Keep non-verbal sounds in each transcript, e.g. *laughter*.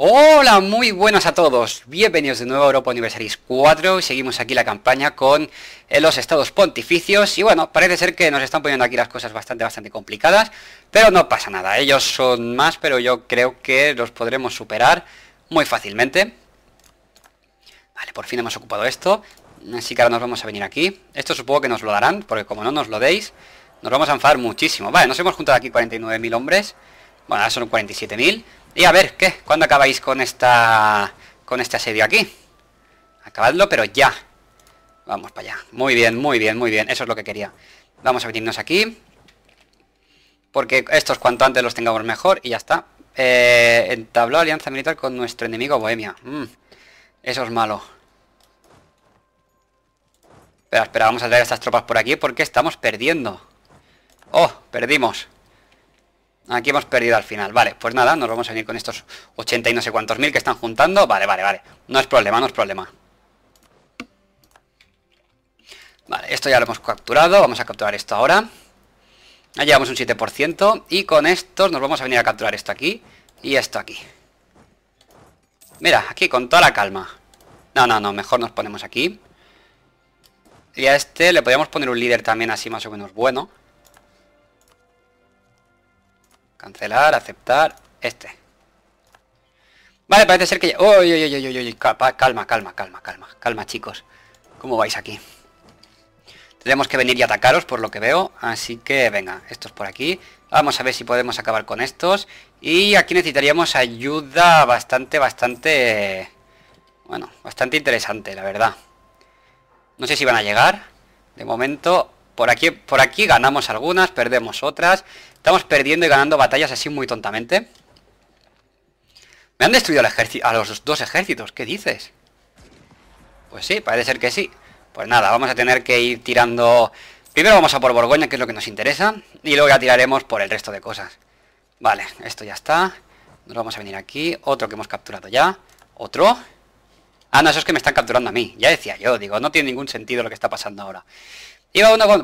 Hola, muy buenas a todos. Bienvenidos de nuevo a Europa Universalis 4. Seguimos aquí la campaña con eh, los estados pontificios. Y bueno, parece ser que nos están poniendo aquí las cosas bastante, bastante complicadas. Pero no pasa nada. Ellos son más, pero yo creo que los podremos superar muy fácilmente. Vale, por fin hemos ocupado esto. Así que ahora nos vamos a venir aquí. Esto supongo que nos lo darán, porque como no nos lo deis, nos vamos a enfadar muchísimo. Vale, nos hemos juntado aquí 49.000 hombres. Bueno, ahora son 47.000. Y a ver, ¿qué? ¿Cuándo acabáis con esta con este asedio aquí? Acabadlo, pero ya. Vamos para allá. Muy bien, muy bien, muy bien. Eso es lo que quería. Vamos a venirnos aquí. Porque estos cuanto antes los tengamos mejor y ya está. Eh, entabló alianza militar con nuestro enemigo Bohemia. Mm. eso es malo. Espera, espera, vamos a traer a estas tropas por aquí porque estamos perdiendo. Oh, perdimos. Aquí hemos perdido al final. Vale, pues nada, nos vamos a venir con estos 80 y no sé cuántos mil que están juntando. Vale, vale, vale. No es problema, no es problema. Vale, esto ya lo hemos capturado. Vamos a capturar esto ahora. Ahí llevamos un 7%. Y con estos nos vamos a venir a capturar esto aquí. Y esto aquí. Mira, aquí con toda la calma. No, no, no. Mejor nos ponemos aquí. Y a este le podríamos poner un líder también así más o menos bueno. Cancelar, aceptar. Este. Vale, parece ser que ya... ¡Uy, uy, uy, Calma, calma, calma, calma. Calma, chicos. ¿Cómo vais aquí? Tenemos que venir y atacaros, por lo que veo. Así que, venga, estos por aquí. Vamos a ver si podemos acabar con estos. Y aquí necesitaríamos ayuda bastante, bastante... Bueno, bastante interesante, la verdad. No sé si van a llegar. De momento, por aquí, por aquí ganamos algunas, perdemos otras. Estamos perdiendo y ganando batallas así muy tontamente. Me han destruido a los dos ejércitos, ¿qué dices? Pues sí, parece ser que sí. Pues nada, vamos a tener que ir tirando... Primero vamos a por Borgoña, que es lo que nos interesa, y luego ya tiraremos por el resto de cosas. Vale, esto ya está. Nos vamos a venir aquí. Otro que hemos capturado ya. Otro. Ah, no, es que me están capturando a mí. Ya decía yo, digo, no tiene ningún sentido lo que está pasando ahora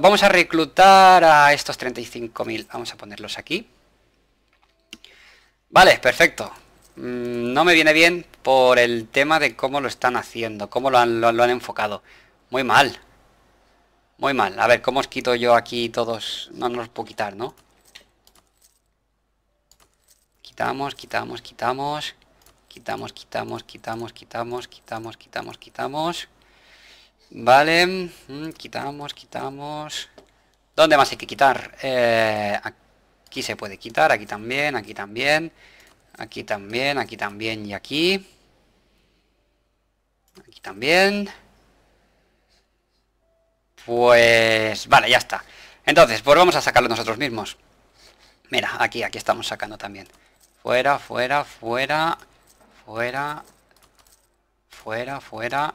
vamos a reclutar a estos 35.000. Vamos a ponerlos aquí. Vale, perfecto. Mm, no me viene bien por el tema de cómo lo están haciendo, cómo lo han, enfocado. Muy mal. Muy mal. A ver, ¿cómo os quito yo aquí todos? No nos los puedo quitar, ¿no? Quitamos, quitamos, quitamos. Quitamos, quitamos, quitamos, quitamos, quitamos, quitamos, quitamos. Vale, mm, quitamos, quitamos. ¿Dónde más hay que quitar? Eh, aquí se puede quitar, aquí también, aquí también, aquí también, aquí también y aquí. Aquí también. Pues... Vale, ya está. Entonces, pues vamos a sacarlo nosotros mismos. Mira, aquí, aquí estamos sacando también. Fuera, fuera, fuera, fuera, fuera, fuera.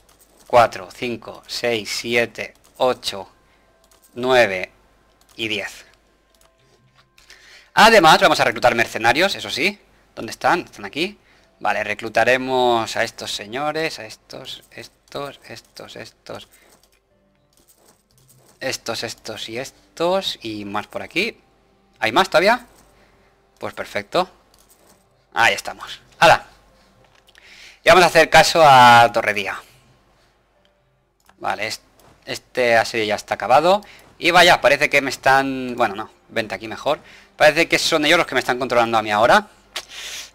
4, 5, 6, 7, 8, 9 y 10. Además, vamos a reclutar mercenarios, eso sí. ¿Dónde están? ¿Están aquí? Vale, reclutaremos a estos señores, a estos, estos, estos, estos. Estos, estos y estos. Y más por aquí. ¿Hay más todavía? Pues perfecto. Ahí estamos. ¡Hala! Y vamos a hacer caso a Torredía. Vale, este así ya está acabado. Y vaya, parece que me están... Bueno, no, vente aquí mejor. Parece que son ellos los que me están controlando a mí ahora.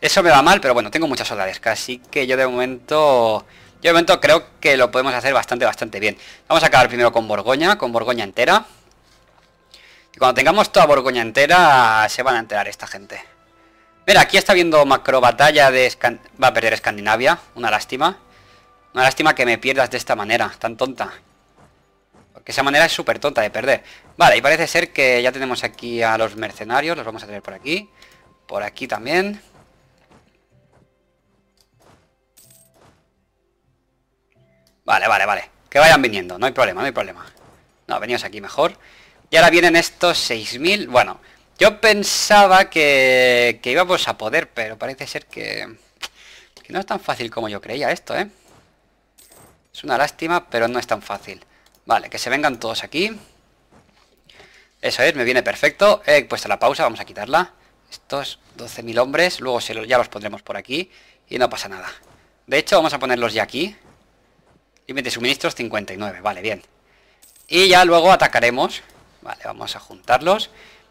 Eso me va mal, pero bueno, tengo muchas soldades así que yo de momento... Yo de momento creo que lo podemos hacer bastante, bastante bien. Vamos a acabar primero con Borgoña, con Borgoña entera. Y cuando tengamos toda Borgoña entera, se van a enterar esta gente. Mira, aquí está viendo macro batalla de... Va a perder Escandinavia, una lástima lástima que me pierdas de esta manera, tan tonta. Porque esa manera es súper tonta de perder. Vale, y parece ser que ya tenemos aquí a los mercenarios. Los vamos a tener por aquí. Por aquí también. Vale, vale, vale. Que vayan viniendo, no hay problema, no hay problema. No, veníos aquí mejor. Y ahora vienen estos 6.000. Bueno, yo pensaba que, que íbamos a poder, pero parece ser que, que no es tan fácil como yo creía esto, ¿eh? Es una lástima, pero no es tan fácil. Vale, que se vengan todos aquí. Eso es, me viene perfecto. He puesto la pausa, vamos a quitarla. Estos 12.000 hombres, luego ya los pondremos por aquí. Y no pasa nada. De hecho, vamos a ponerlos ya aquí. Límite de suministros 59, vale, bien. Y ya luego atacaremos. Vale, vamos a juntarlos.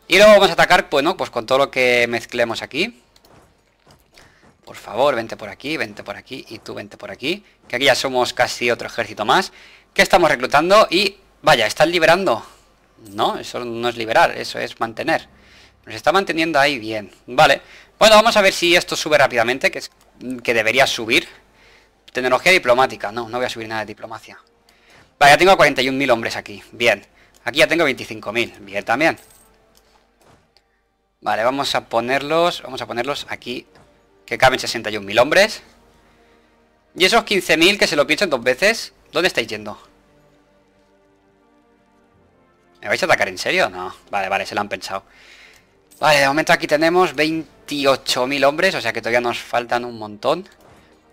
Y luego vamos a atacar, bueno, pues con todo lo que mezclemos aquí por favor, vente por aquí, vente por aquí y tú vente por aquí. Que aquí ya somos casi otro ejército más. Que estamos reclutando y, vaya, están liberando. No, eso no es liberar, eso es mantener. Nos está manteniendo ahí bien. Vale. Bueno, vamos a ver si esto sube rápidamente, que, es, que debería subir. Tecnología diplomática. No, no voy a subir nada de diplomacia. Vale, ya tengo 41.000 hombres aquí. Bien. Aquí ya tengo 25.000. Bien también. Vale, vamos a ponerlos... Vamos a ponerlos aquí que caben 61.000 hombres. Y esos 15.000 que se lo en dos veces, ¿dónde estáis yendo? ¿Me vais a atacar en serio? No. Vale, vale, se lo han pensado. Vale, de momento aquí tenemos 28.000 hombres, o sea que todavía nos faltan un montón.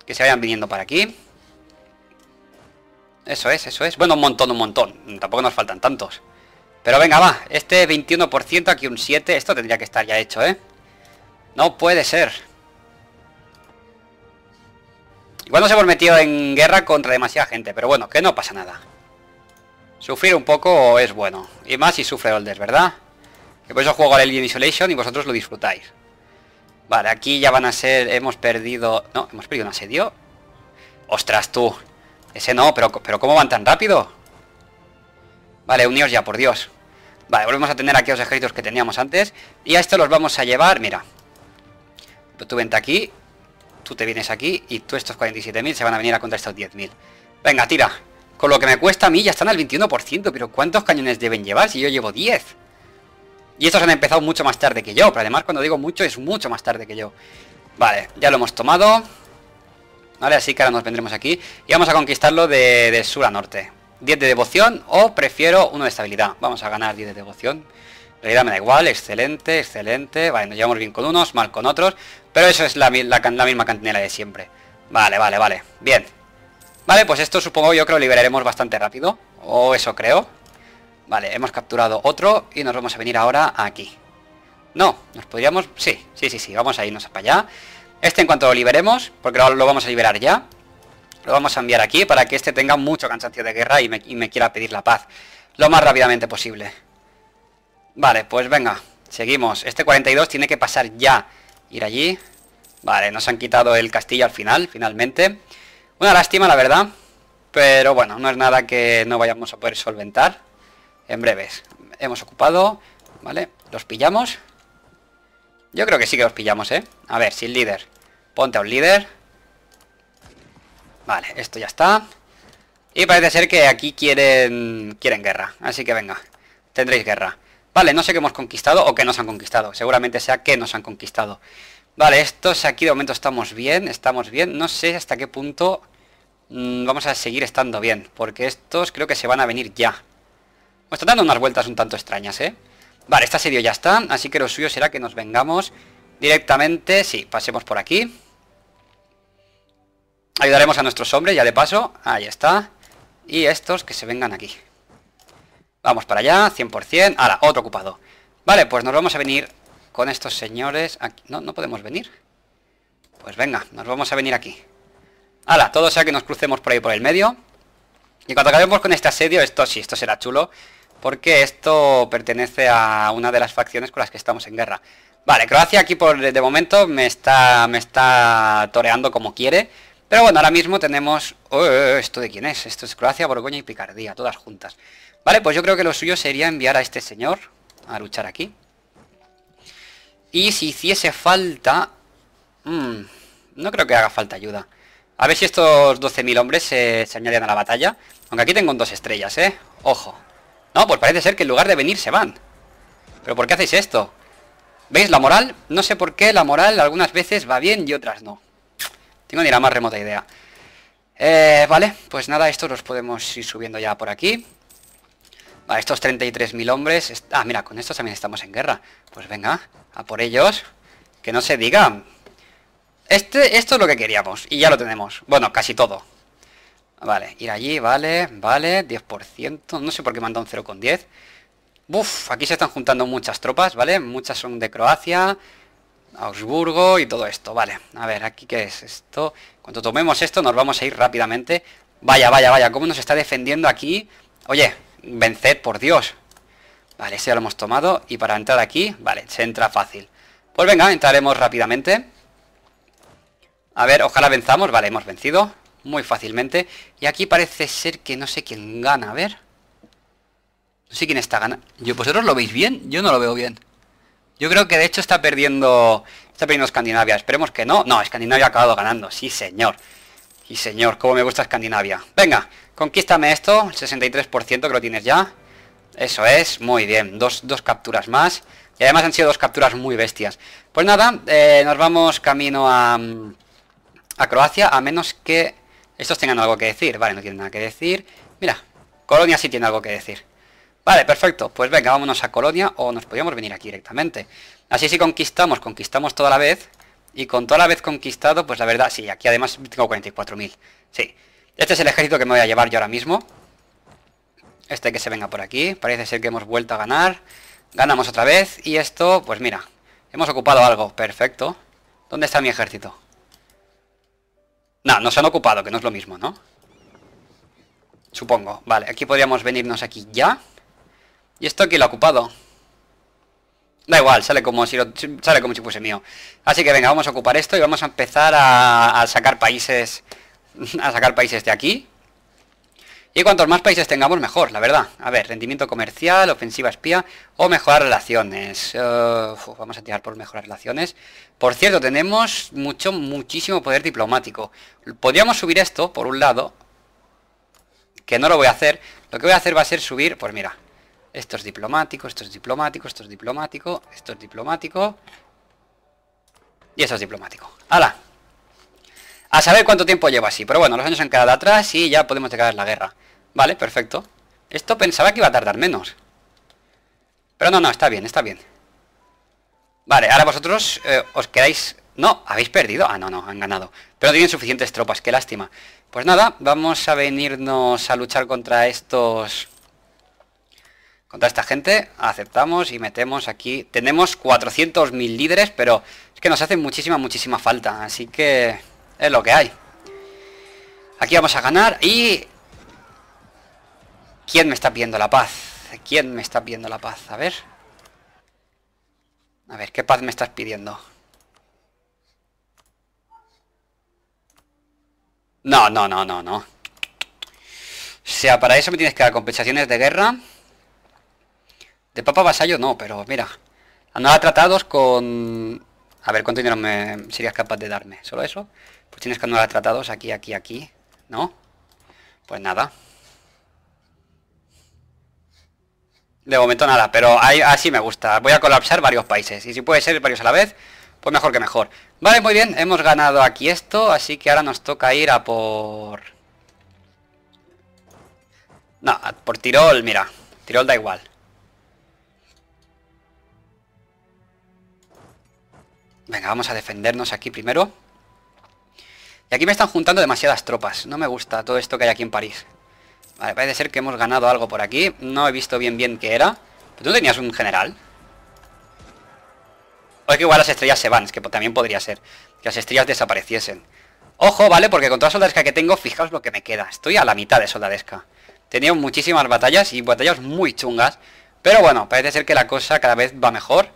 Que se vayan viniendo para aquí. Eso es, eso es. Bueno, un montón, un montón. Tampoco nos faltan tantos. Pero venga, va. Este 21%, aquí un 7. Esto tendría que estar ya hecho, ¿eh? No puede ser. Igual nos hemos metido en guerra contra demasiada gente, pero bueno, que no pasa nada. Sufrir un poco es bueno. Y más si sufre Olders, ¿verdad? Que por eso juego al Alien Isolation y vosotros lo disfrutáis. Vale, aquí ya van a ser... Hemos perdido... No, hemos perdido un asedio. ¡Ostras, tú! Ese no, pero, pero ¿cómo van tan rápido? Vale, unidos ya, por Dios. Vale, volvemos a tener aquí los ejércitos que teníamos antes. Y a esto los vamos a llevar... Mira. Tú vente aquí tú te vienes aquí y tú estos 47.000 se van a venir a contra estos 10.000. Venga, tira. Con lo que me cuesta a mí ya están al 21%, pero ¿cuántos cañones deben llevar si yo llevo 10? Y estos han empezado mucho más tarde que yo, pero además cuando digo mucho es mucho más tarde que yo. Vale, ya lo hemos tomado. Vale, así que ahora nos vendremos aquí y vamos a conquistarlo de, de sur a norte. 10 de devoción o prefiero uno de estabilidad. Vamos a ganar 10 de devoción realidad me da igual, excelente, excelente. Vale, nos llevamos bien con unos, mal con otros. Pero eso es la, misma cantinera de siempre. Vale, vale, vale. Bien. Vale, pues esto supongo yo que lo liberaremos bastante rápido. O eso creo. Vale, hemos capturado otro y nos vamos a venir ahora aquí. No, nos podríamos... Sí, sí, sí, sí, vamos a irnos para allá. Este en cuanto lo liberemos, porque ahora lo vamos a liberar ya. Lo vamos a enviar aquí para que este tenga mucho cansancio de guerra y me quiera pedir la paz. Lo más rápidamente posible. Vale, pues venga, seguimos. Este 42 tiene que pasar ya. Ir allí. Vale, nos han quitado el castillo al final, finalmente. Una lástima, la verdad. Pero bueno, no es nada que no vayamos a poder solventar. En breves. Hemos ocupado. Vale, los pillamos. Yo creo que sí que los pillamos, ¿eh? A ver, sin líder. Ponte a un líder. Vale, esto ya está. Y parece ser que aquí quieren quieren guerra. Así que venga, tendréis guerra. Vale, no sé qué hemos conquistado o qué nos han conquistado. Seguramente sea que nos han conquistado. Vale, estos aquí de momento estamos bien, estamos bien. No sé hasta qué punto mm, vamos a seguir estando bien, porque estos creo que se van a venir ya. Me están dando unas vueltas un tanto extrañas, ¿eh? Vale, esta serie ya está, así que lo suyo será que nos vengamos directamente. Sí, pasemos por aquí. Ayudaremos a nuestros hombres, ya de paso. Ahí está. Y estos que se vengan aquí. Vamos para allá, 100%. Ahora, otro ocupado. Vale, pues nos vamos a venir con estos señores. No, no podemos venir. Pues venga, nos vamos a venir aquí. Ahora, todo sea que nos crucemos por ahí por el medio. Y cuando acabemos con este asedio, esto sí, esto será chulo. Porque esto pertenece a una de las facciones con las que estamos en guerra. Vale, Croacia aquí por de momento me está, me está toreando como quiere. Pero bueno, ahora mismo tenemos... Oh, oh, oh, ¿Esto de quién es? Esto es Croacia, Borgoña y Picardía, todas juntas. Vale, pues yo creo que lo suyo sería enviar a este señor a luchar aquí. Y si hiciese falta... Mm, no creo que haga falta ayuda. A ver si estos 12.000 hombres se, se añaden a la batalla. Aunque aquí tengo dos estrellas, ¿eh? Ojo. No, pues parece ser que en lugar de venir se van. ¿Pero por qué hacéis esto? ¿Veis la moral? No sé por qué la moral algunas veces va bien y otras no. Tengo ni la más remota idea. Eh, vale, pues nada, estos los podemos ir subiendo ya por aquí estos 33.000 hombres... Ah, mira, con estos también estamos en guerra. Pues venga, a por ellos. Que no se digan Este, esto es lo que queríamos. Y ya lo tenemos. Bueno, casi todo. Vale, ir allí, vale, vale. 10%. No sé por qué manda un 0,10. Uf, aquí se están juntando muchas tropas, ¿vale? Muchas son de Croacia, Augsburgo y todo esto. Vale, a ver, ¿aquí qué es esto? Cuando tomemos esto nos vamos a ir rápidamente. Vaya, vaya, vaya, ¿cómo nos está defendiendo aquí? Oye, Vencer, por Dios. Vale, ese ya lo hemos tomado. Y para entrar aquí, vale, se entra fácil. Pues venga, entraremos rápidamente. A ver, ojalá venzamos. Vale, hemos vencido muy fácilmente. Y aquí parece ser que no sé quién gana. A ver. No sé quién está ganando. Yo, ¿Vosotros lo veis bien? Yo no lo veo bien. Yo creo que de hecho está perdiendo... Está perdiendo Escandinavia. Esperemos que no. No, Escandinavia ha acabado ganando. Sí, señor. Sí, señor. Cómo me gusta Escandinavia. Venga. Conquístame esto, 63% que lo tienes ya. Eso es, muy bien, dos, capturas más. Y además han sido dos capturas muy bestias. Pues nada, eh, nos vamos camino a, a Croacia, a menos que estos tengan algo que decir. Vale, no tienen nada que decir. Mira, Colonia sí tiene algo que decir. Vale, perfecto. Pues venga, vámonos a Colonia o nos podríamos venir aquí directamente. Así si conquistamos, conquistamos toda la vez. Y con toda la vez conquistado, pues la verdad, sí, aquí además tengo 44.000. Sí. Este es el ejército que me voy a llevar yo ahora mismo. Este que se venga por aquí. Parece ser que hemos vuelto a ganar. Ganamos otra vez. Y esto, pues mira. Hemos ocupado algo. Perfecto. ¿Dónde está mi ejército? No, nos han ocupado, que no es lo mismo, ¿no? Supongo. Vale, aquí podríamos venirnos aquí ya. ¿Y esto aquí lo ha ocupado? Da igual, sale como si sale como si fuese mío. Así que venga, vamos a ocupar esto y vamos a empezar a sacar países *laughs* a sacar países de aquí. Y cuantos más países tengamos, mejor, la verdad. A ver, rendimiento comercial, ofensiva espía o mejorar relaciones. Eh, vamos a tirar por mejorar relaciones. Por cierto, tenemos mucho, muchísimo poder diplomático. Podríamos subir esto, por un lado, que no lo voy a hacer. Lo que voy a hacer va a ser subir, pues mira, esto es diplomático, esto es diplomático, esto es diplomático, esto es diplomático. Y esto es diplomático. ¡Hala! A saber cuánto tiempo lleva así. Pero bueno, los años han quedado atrás y ya podemos a la guerra. Vale, perfecto. Esto pensaba que iba a tardar menos. Pero no, no, está bien, está bien. Vale, ahora vosotros eh, os quedáis... No, habéis perdido. Ah, no, no, han ganado. Pero tienen suficientes tropas, qué lástima. Pues nada, vamos a venirnos a luchar contra estos... Contra esta gente. Aceptamos y metemos aquí... Tenemos 400.000 líderes, pero es que nos hacen muchísima, muchísima falta. Así que... Es lo que hay. Aquí vamos a ganar y... ¿Quién me está pidiendo la paz? ¿Quién me está pidiendo la paz? A ver. A ver, ¿qué paz me estás pidiendo? No, no, no, no, no. O sea, para eso me tienes que dar compensaciones de guerra. De papa vasallo no, pero mira. Andaba tratados con... A ver, ¿cuánto dinero me serías capaz de darme? ¿Solo eso? Pues tienes que anular tratados aquí, aquí, aquí. ¿No? Pues nada. De momento nada, pero así me gusta. Voy a colapsar varios países. Y si puede ser varios a la vez, pues mejor que mejor. Vale, muy bien. Hemos ganado aquí esto, así que ahora nos toca ir a por... No, por Tirol, mira. Tirol da igual. Venga, vamos a defendernos aquí primero. Y aquí me están juntando demasiadas tropas. No me gusta todo esto que hay aquí en París. Vale, parece ser que hemos ganado algo por aquí. No he visto bien bien qué era. ¿Pero tú tenías un general? O es que igual las estrellas se van, es que también podría ser. Que las estrellas desapareciesen. Ojo, ¿vale? Porque con toda la soldadesca que tengo, fijaos lo que me queda. Estoy a la mitad de soldadesca. Tenía muchísimas batallas y batallas muy chungas. Pero bueno, parece ser que la cosa cada vez va mejor.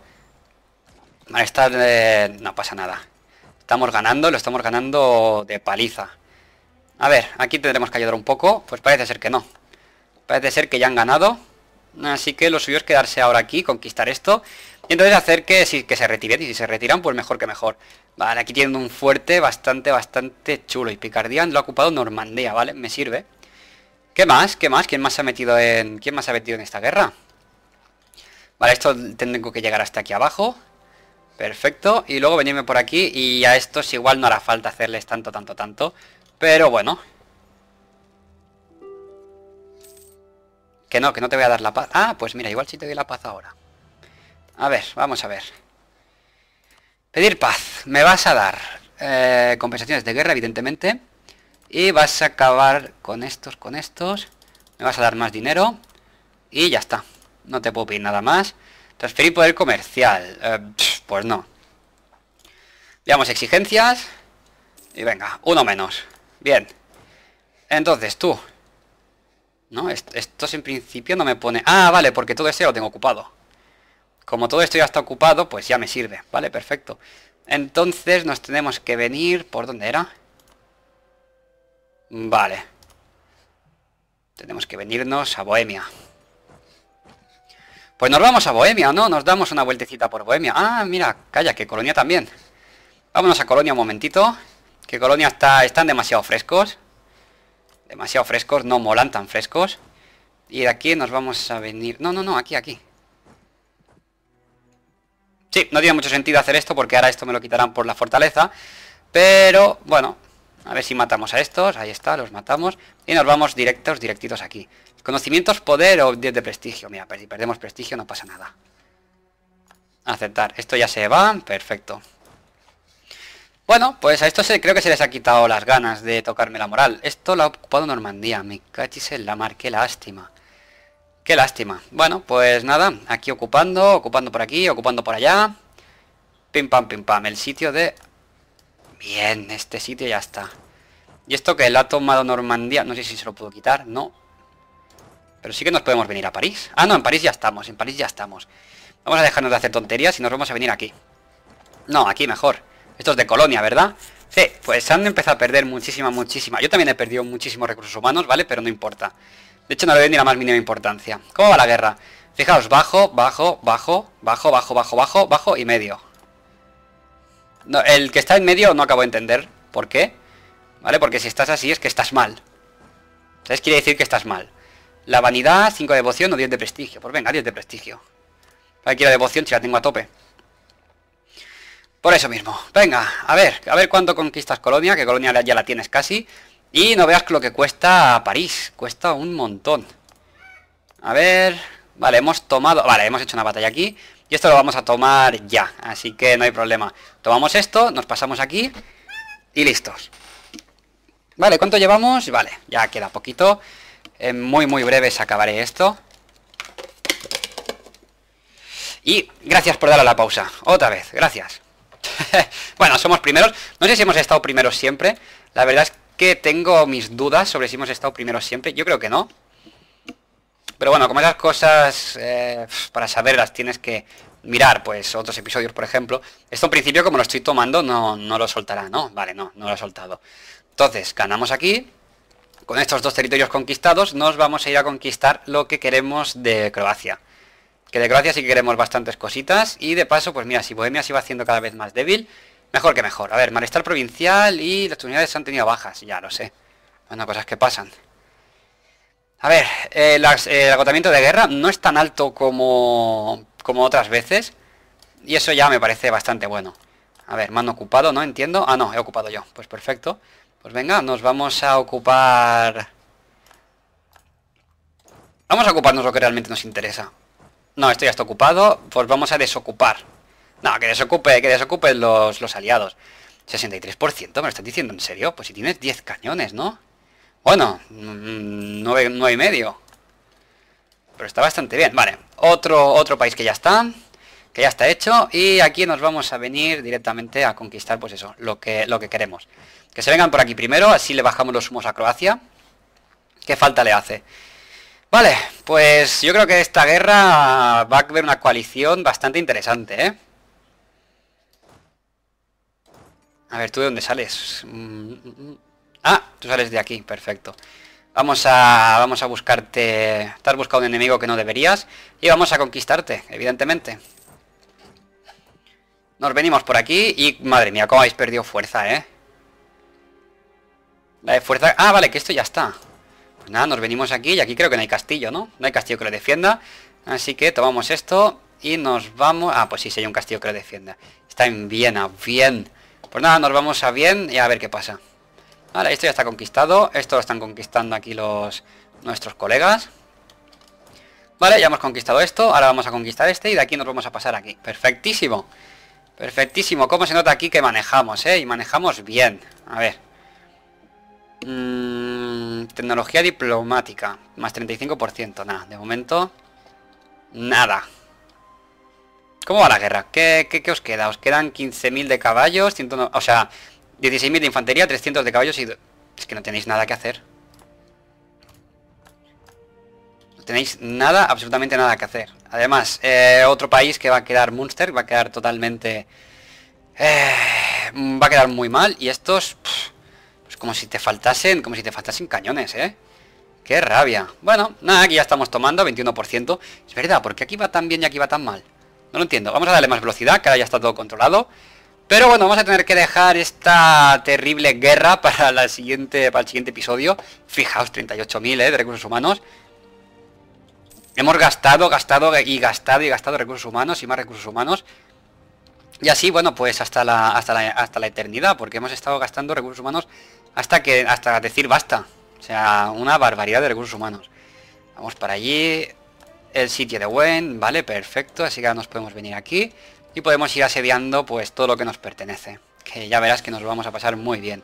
Vale, esta... no pasa nada. Estamos ganando, lo estamos ganando de paliza. A ver, aquí tendremos que ayudar un poco. Pues parece ser que no. Parece ser que ya han ganado. Así que lo suyo es quedarse ahora aquí, conquistar esto. Y entonces hacer que, si, que se retiren. Y si se retiran, pues mejor que mejor. Vale, aquí tienen un fuerte bastante, bastante chulo. Y Picardian lo ha ocupado Normandía, ¿vale? Me sirve. ¿Qué más? ¿Qué más? ¿Quién más se ha metido en. ¿Quién más se ha metido en esta guerra? Vale, esto tengo que llegar hasta aquí abajo. Perfecto, y luego venirme por aquí y a estos igual no hará falta hacerles tanto, tanto, tanto. Pero bueno. Que no, que no te voy a dar la paz. Ah, pues mira, igual si te doy la paz ahora. A ver, vamos a ver. Pedir paz. Me vas a dar eh, compensaciones de guerra, evidentemente. Y vas a acabar con estos, con estos. Me vas a dar más dinero. Y ya está. No te puedo pedir nada más. Transferir poder comercial. Eh, pues no. Veamos exigencias. Y venga, uno menos. Bien. Entonces, tú. No, esto en principio no me pone... Ah, vale, porque todo esto lo tengo ocupado. Como todo esto ya está ocupado, pues ya me sirve. Vale, perfecto. Entonces nos tenemos que venir... ¿Por dónde era? Vale. Tenemos que venirnos a Bohemia. Pues nos vamos a Bohemia, ¿no? Nos damos una vueltecita por Bohemia. Ah, mira, calla, que Colonia también. Vámonos a Colonia un momentito. Que Colonia está, están demasiado frescos. Demasiado frescos, no molan tan frescos. Y de aquí nos vamos a venir... No, no, no, aquí, aquí. Sí, no tiene mucho sentido hacer esto porque ahora esto me lo quitarán por la fortaleza. Pero, bueno, a ver si matamos a estos. Ahí está, los matamos. Y nos vamos directos, directitos aquí. Conocimientos, poder o 10 de prestigio. Mira, si perdemos prestigio no pasa nada. Aceptar. Esto ya se va. Perfecto. Bueno, pues a esto se, creo que se les ha quitado las ganas de tocarme la moral. Esto lo ha ocupado Normandía. Me cachis en la mar. Qué lástima. Qué lástima. Bueno, pues nada. Aquí ocupando, ocupando por aquí, ocupando por allá. Pim pam, pim pam. El sitio de... Bien, este sitio ya está. Y esto que la ha tomado Normandía... No sé si se lo puedo quitar. No, pero sí que nos podemos venir a París. Ah, no, en París ya estamos, en París ya estamos. Vamos a dejarnos de hacer tonterías y nos vamos a venir aquí. No, aquí mejor. Esto es de colonia, ¿verdad? Sí, pues han empezado a perder muchísima, muchísima. Yo también he perdido muchísimos recursos humanos, ¿vale? Pero no importa. De hecho, no le doy ni la más mínima importancia. ¿Cómo va la guerra? Fijaos, bajo, bajo, bajo, bajo, bajo, bajo, bajo, bajo y medio. No, el que está en medio no acabo de entender. ¿Por qué? ¿Vale? Porque si estás así es que estás mal. ¿Sabes? Quiere decir que estás mal. La vanidad, 5 de devoción o 10 de prestigio. Pues venga, 10 de prestigio. Aquí la devoción si la tengo a tope. Por eso mismo. Venga, a ver, a ver cuánto conquistas Colonia, que Colonia ya la tienes casi. Y no veas lo que cuesta París. Cuesta un montón. A ver... Vale, hemos tomado... Vale, hemos hecho una batalla aquí. Y esto lo vamos a tomar ya. Así que no hay problema. Tomamos esto, nos pasamos aquí. Y listos. Vale, ¿cuánto llevamos? Vale, ya queda poquito. En muy, muy breves acabaré esto. Y gracias por dar a la pausa. Otra vez, gracias. *laughs* bueno, somos primeros. No sé si hemos estado primeros siempre. La verdad es que tengo mis dudas sobre si hemos estado primeros siempre. Yo creo que no. Pero bueno, como esas cosas, eh, para saberlas tienes que mirar, pues, otros episodios, por ejemplo. Esto en principio, como lo estoy tomando, no, no lo soltará, ¿no? Vale, no, no lo ha soltado. Entonces, ganamos aquí con estos dos territorios conquistados, nos vamos a ir a conquistar lo que queremos de Croacia. Que de Croacia sí que queremos bastantes cositas. Y de paso, pues mira, si Bohemia se va haciendo cada vez más débil, mejor que mejor. A ver, malestar provincial y las unidades han tenido bajas, ya lo sé. Bueno, cosas que pasan. A ver, eh, eh, el agotamiento de guerra no es tan alto como, como otras veces. Y eso ya me parece bastante bueno. A ver, mano ocupado, ¿no? Entiendo. Ah, no, he ocupado yo. Pues perfecto. Pues venga, nos vamos a ocupar... Vamos a ocuparnos lo que realmente nos interesa. No, esto ya está ocupado. Pues vamos a desocupar. No, que desocupe, que desocupen los, los aliados. 63%, ¿me lo estás diciendo en serio? Pues si tienes 10 cañones, ¿no? Bueno, mm, no y medio. Pero está bastante bien. Vale, otro, otro país que ya está. Que ya está hecho. Y aquí nos vamos a venir directamente a conquistar, pues eso, lo que, lo que queremos. Que se vengan por aquí primero, así le bajamos los humos a Croacia. ¿Qué falta le hace? Vale, pues yo creo que esta guerra va a haber una coalición bastante interesante, ¿eh? A ver, ¿tú de dónde sales? Mm, mm, mm. Ah, tú sales de aquí, perfecto. Vamos a, vamos a buscarte... Estás buscando un enemigo que no deberías y vamos a conquistarte, evidentemente. Nos venimos por aquí y, madre mía, cómo habéis perdido fuerza, ¿eh? fuerza... Ah, vale, que esto ya está. Pues nada, nos venimos aquí y aquí creo que no hay castillo, ¿no? No hay castillo que lo defienda. Así que tomamos esto y nos vamos... Ah, pues sí, sí hay un castillo que lo defienda. Está en Viena, bien. Pues nada, nos vamos a bien y a ver qué pasa. Vale, esto ya está conquistado. Esto lo están conquistando aquí los nuestros colegas. Vale, ya hemos conquistado esto. Ahora vamos a conquistar este y de aquí nos vamos a pasar aquí. Perfectísimo. Perfectísimo. Cómo se nota aquí que manejamos, ¿eh? Y manejamos bien. A ver. Mm, tecnología diplomática, más 35%, nada, de momento, nada. ¿Cómo va la guerra? ¿Qué, qué, qué os queda? Os quedan 15.000 de caballos, o sea, 16.000 de infantería, 300 de caballos y... Es que no tenéis nada que hacer. No tenéis nada, absolutamente nada que hacer. Además, eh, otro país que va a quedar Munster, va a quedar totalmente... Eh, va a quedar muy mal y estos... Como si te faltasen, como si te faltasen cañones, ¿eh? ¡Qué rabia! Bueno, nada, aquí ya estamos tomando 21%. Es verdad, porque aquí va tan bien y aquí va tan mal? No lo entiendo. Vamos a darle más velocidad, que ahora ya está todo controlado. Pero bueno, vamos a tener que dejar esta terrible guerra *laughs* para, la siguiente, para el siguiente episodio. Fijaos, 38.000 ¿eh? de recursos humanos. Hemos gastado, gastado y gastado y gastado recursos humanos y más recursos humanos. Y así, bueno, pues hasta hasta la, hasta la eternidad, porque hemos estado gastando recursos humanos hasta que hasta decir basta. O sea, una barbaridad de recursos humanos. Vamos para allí. El sitio de Wen, vale, perfecto. Así que ahora nos podemos venir aquí y podemos ir asediando pues todo lo que nos pertenece. Que ya verás que nos vamos a pasar muy bien.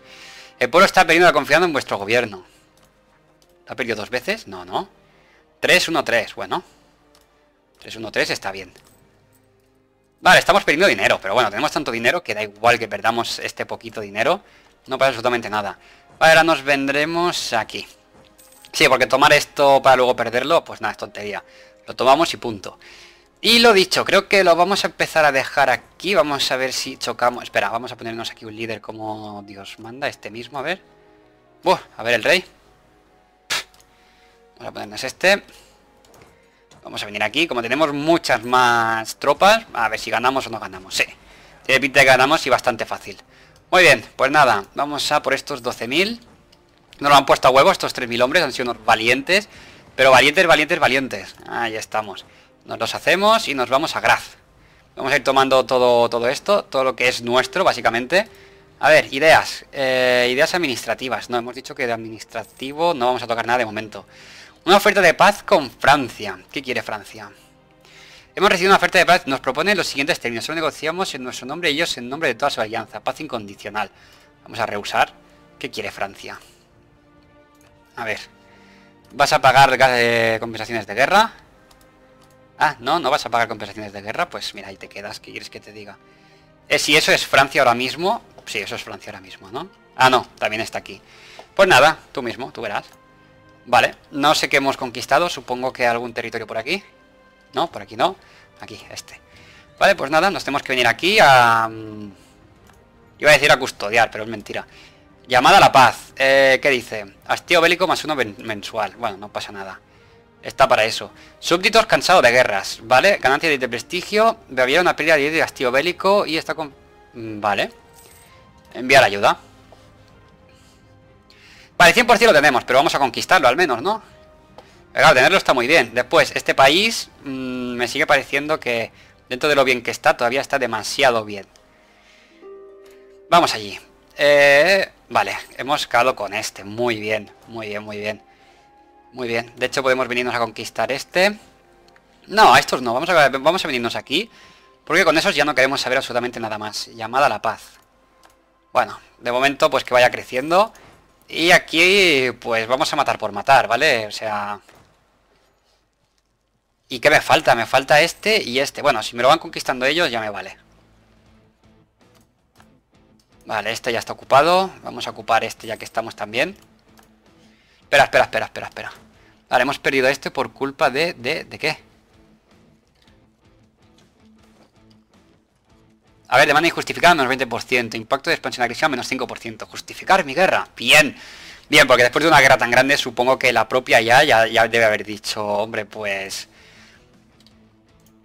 El pueblo está perdiendo la confianza en vuestro gobierno. ¿Lo ha perdido dos veces? No, no. 3-1-3, bueno. 3-1-3 está bien. Vale, estamos perdiendo dinero, pero bueno, tenemos tanto dinero que da igual que perdamos este poquito dinero. No pasa absolutamente nada. Ahora nos vendremos aquí. Sí, porque tomar esto para luego perderlo, pues nada, es tontería. Lo tomamos y punto. Y lo dicho, creo que lo vamos a empezar a dejar aquí. Vamos a ver si chocamos. Espera, vamos a ponernos aquí un líder como Dios manda, este mismo, a ver. Buah, a ver el rey. Vamos a ponernos este. Vamos a venir aquí. Como tenemos muchas más tropas, a ver si ganamos o no ganamos. Sí. Tiene pinta que ganamos y bastante fácil. Muy bien, pues nada, vamos a por estos 12.000. no lo han puesto a huevo estos 3.000 hombres, han sido unos valientes. Pero valientes, valientes, valientes. ahí ya estamos. Nos los hacemos y nos vamos a Graz, Vamos a ir tomando todo, todo esto, todo lo que es nuestro, básicamente. A ver, ideas. Eh, ideas administrativas. No, hemos dicho que de administrativo no vamos a tocar nada de momento. Una oferta de paz con Francia. ¿Qué quiere Francia? Hemos recibido una oferta de paz, nos propone los siguientes términos. Solo negociamos en nuestro nombre y ellos en nombre de toda su alianza. Paz incondicional. Vamos a rehusar. ¿Qué quiere Francia? A ver. ¿Vas a pagar eh, compensaciones de guerra? Ah, no, no vas a pagar compensaciones de guerra. Pues mira, ahí te quedas. ¿Qué quieres que te diga? Eh, si eso es Francia ahora mismo... Sí, eso es Francia ahora mismo, ¿no? Ah, no, también está aquí. Pues nada, tú mismo, tú verás. Vale, no sé qué hemos conquistado. Supongo que algún territorio por aquí. No, por aquí no. Aquí, este. Vale, pues nada, nos tenemos que venir aquí a... Mm, iba a decir a custodiar, pero es mentira. Llamada a la paz. Eh, ¿Qué dice? Hastío bélico más uno mensual. Bueno, no pasa nada. Está para eso. Súbditos cansados de guerras, ¿vale? Ganancia de prestigio. Había una pérdida de hastío bélico y está con... Mm, vale. Enviar ayuda. Vale, 100% lo tenemos, pero vamos a conquistarlo al menos, ¿no? Claro, tenerlo está muy bien. Después, este país Mm, me sigue pareciendo que dentro de lo bien que está, todavía está demasiado bien. Vamos allí. Eh, vale, hemos quedado con este. Muy bien, muy bien, muy bien. Muy bien. De hecho, podemos venirnos a conquistar este. No, a estos no. Vamos a, vamos a venirnos aquí. Porque con esos ya no queremos saber absolutamente nada más. Llamada a la paz. Bueno, de momento pues que vaya creciendo. Y aquí pues vamos a matar por matar, ¿vale? O sea, ¿Y qué me falta? Me falta este y este. Bueno, si me lo van conquistando ellos ya me vale. Vale, este ya está ocupado. Vamos a ocupar este ya que estamos también. Espera, espera, espera, espera, espera. Vale, hemos perdido este por culpa de... ¿De, de qué? A ver, demanda injustificada menos 20%. Impacto de expansión agresiva menos 5%. Justificar mi guerra. Bien. Bien, porque después de una guerra tan grande supongo que la propia ya, ya debe haber dicho, hombre, pues...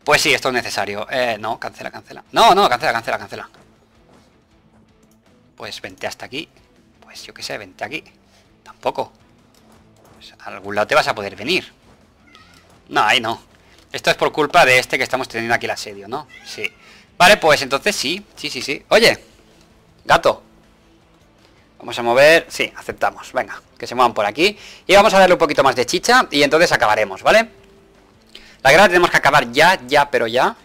Pues sí, esto es necesario. Eh, no, cancela, cancela. No, no, cancela, cancela, cancela. Pues vente hasta aquí. Pues yo qué sé, vente aquí. Tampoco. Pues algún lado te vas a poder venir. No, ahí no. Esto es por culpa de este que estamos teniendo aquí el asedio, ¿no? Sí. Vale, pues entonces sí. Sí, sí, sí. Oye, gato. Vamos a mover... Sí, aceptamos. Venga, que se muevan por aquí. Y vamos a darle un poquito más de chicha y entonces acabaremos, ¿vale? vale la guerra tenemos que acabar ya, ya, pero ya.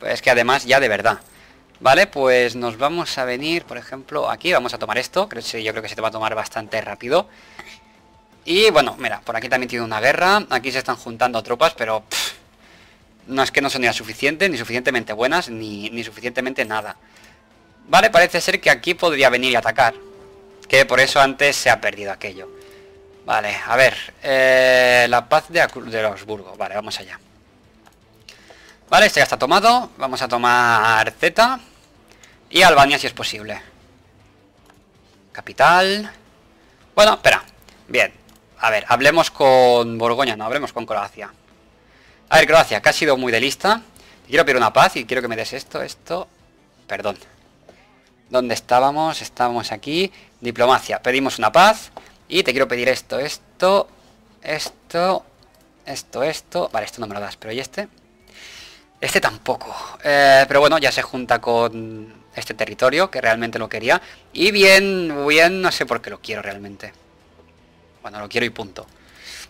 Pues es que además ya de verdad. Vale, pues nos vamos a venir, por ejemplo, aquí. Vamos a tomar esto. Creo, yo creo que se te va a tomar bastante rápido. Y bueno, mira, por aquí también tiene una guerra. Aquí se están juntando tropas, pero... no es que no son ni suficientes, ni suficientemente buenas, ni, ni suficientemente nada. Vale, parece ser que aquí podría venir y atacar. Que por eso antes se ha perdido aquello. Vale, a ver. Eh, la paz de, de Augsburgo. Vale, vamos allá. Vale, este ya está tomado. Vamos a tomar Z. Y Albania si es posible. Capital. Bueno, espera. Bien. A ver, hablemos con Borgoña, no, hablemos con Croacia. A ver, Croacia, que ha sido muy de lista. quiero pedir una paz y quiero que me des esto, esto... Perdón. ¿Dónde estábamos? Estábamos aquí. Diplomacia. Pedimos una paz. Y te quiero pedir esto, esto, esto, esto, esto. Vale, esto no me lo das, pero ¿y este? Este tampoco. Eh, pero bueno, ya se junta con este territorio, que realmente lo quería. Y bien, bien, no sé por qué lo quiero realmente. Bueno, lo quiero y punto.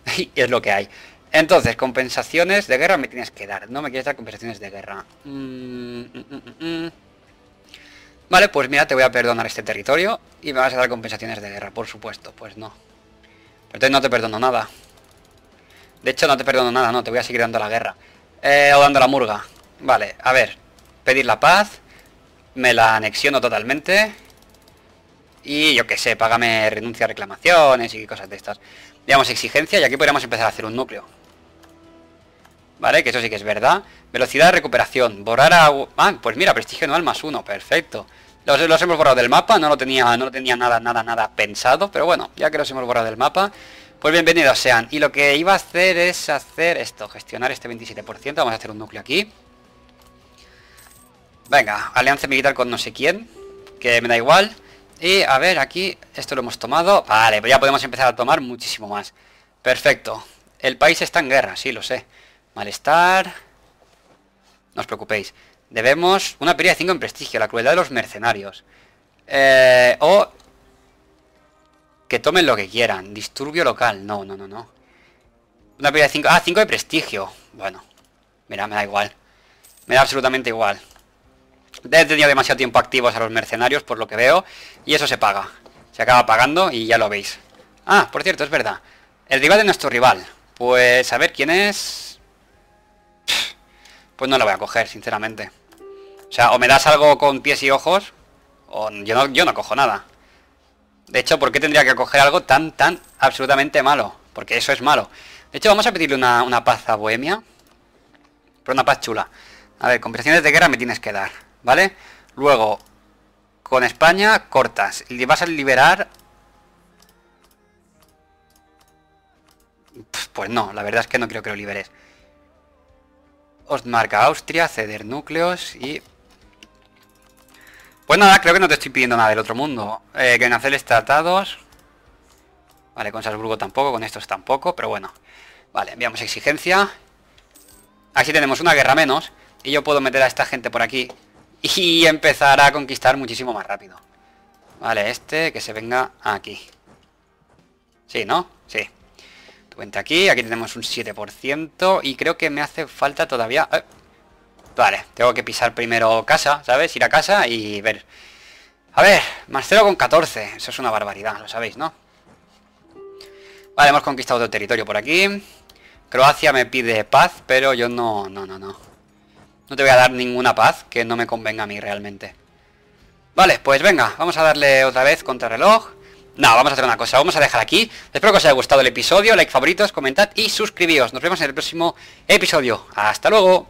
*laughs* y es lo que hay. Entonces, compensaciones de guerra me tienes que dar. No me quieres dar compensaciones de guerra. Mm, mm, mm, Vale, pues mira, te voy a perdonar este territorio y me vas a dar compensaciones de guerra, por supuesto. Pues no. Entonces no te perdono nada. De hecho, no te perdono nada, no, te voy a seguir dando la guerra. Eh, o dando la murga. Vale, a ver. Pedir la paz. Me la anexiono totalmente. Y yo qué sé, págame renuncia a reclamaciones y cosas de estas. Digamos, exigencia y aquí podríamos empezar a hacer un núcleo. ¿vale? Que eso sí que es verdad. Velocidad de recuperación, borrar a... Ah, pues mira, prestigio anual más uno, perfecto. Los, hemos borrado del mapa, no lo tenía, no lo tenía nada, nada, nada pensado, pero bueno, ya que los hemos borrado del mapa, pues bienvenidos sean. Y lo que iba a hacer es hacer esto, gestionar este 27%, vamos a hacer un núcleo aquí. Venga, alianza militar con no sé quién, que me da igual. Y a ver, aquí, esto lo hemos tomado, vale, pues ya podemos empezar a tomar muchísimo más. Perfecto, el país está en guerra, sí, lo sé. Malestar. No os preocupéis. Debemos una pérdida de 5 en prestigio, la crueldad de los mercenarios. Eh, o que tomen lo que quieran. Disturbio local. No, no, no, no. Una pérdida de 5. Ah, 5 de prestigio. Bueno. Mira, me da igual. Me da absolutamente igual. He tenido demasiado tiempo activos a los mercenarios, por lo que veo. Y eso se paga. Se acaba pagando y ya lo veis. Ah, por cierto, es verdad. El rival de nuestro rival. Pues a ver quién es pues no la voy a coger, sinceramente. O sea, o me das algo con pies y ojos, o yo no, yo no cojo nada. De hecho, ¿por qué tendría que coger algo tan, tan absolutamente malo? Porque eso es malo. De hecho, vamos a pedirle una, una paz a Bohemia. Pero una paz chula. A ver, conversaciones de guerra me tienes que dar, ¿vale? Luego, con España cortas. Y vas a liberar... Pues no, la verdad es que no quiero que lo liberes os Austria, ceder núcleos y... Pues nada, creo que no te estoy pidiendo nada del otro mundo. Eh, Grenaceles tratados. Vale, con Salzburgo tampoco, con estos tampoco, pero bueno. Vale, enviamos exigencia. Así tenemos una guerra menos. Y yo puedo meter a esta gente por aquí. Y empezar a conquistar muchísimo más rápido. Vale, este que se venga aquí. Sí, ¿no? Sí cuenta aquí. Aquí tenemos un 7%. Y creo que me hace falta todavía... Eh, vale, tengo que pisar primero casa, ¿sabes? Ir a casa y ver. A ver, más 0 con 14. Eso es una barbaridad, lo sabéis, ¿no? Vale, hemos conquistado otro territorio por aquí. Croacia me pide paz, pero yo no, no, no, no. No te voy a dar ninguna paz que no me convenga a mí realmente. Vale, pues venga, vamos a darle otra vez contra reloj no, vamos a hacer una cosa, vamos a dejar aquí. Espero que os haya gustado el episodio, like favoritos, comentad y suscribíos. Nos vemos en el próximo episodio. Hasta luego.